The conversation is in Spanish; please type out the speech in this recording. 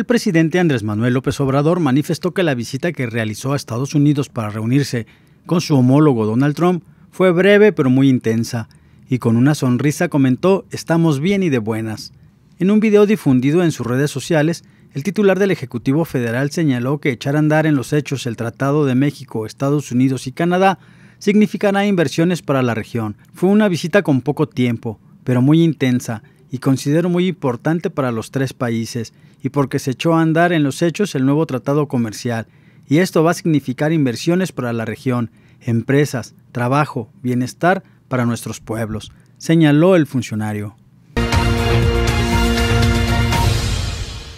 El presidente Andrés Manuel López Obrador manifestó que la visita que realizó a Estados Unidos para reunirse con su homólogo Donald Trump fue breve pero muy intensa, y con una sonrisa comentó estamos bien y de buenas. En un video difundido en sus redes sociales, el titular del Ejecutivo Federal señaló que echar a andar en los hechos el Tratado de México, Estados Unidos y Canadá significará inversiones para la región. Fue una visita con poco tiempo, pero muy intensa, y considero muy importante para los tres países, y porque se echó a andar en los hechos el nuevo tratado comercial, y esto va a significar inversiones para la región, empresas, trabajo, bienestar para nuestros pueblos, señaló el funcionario.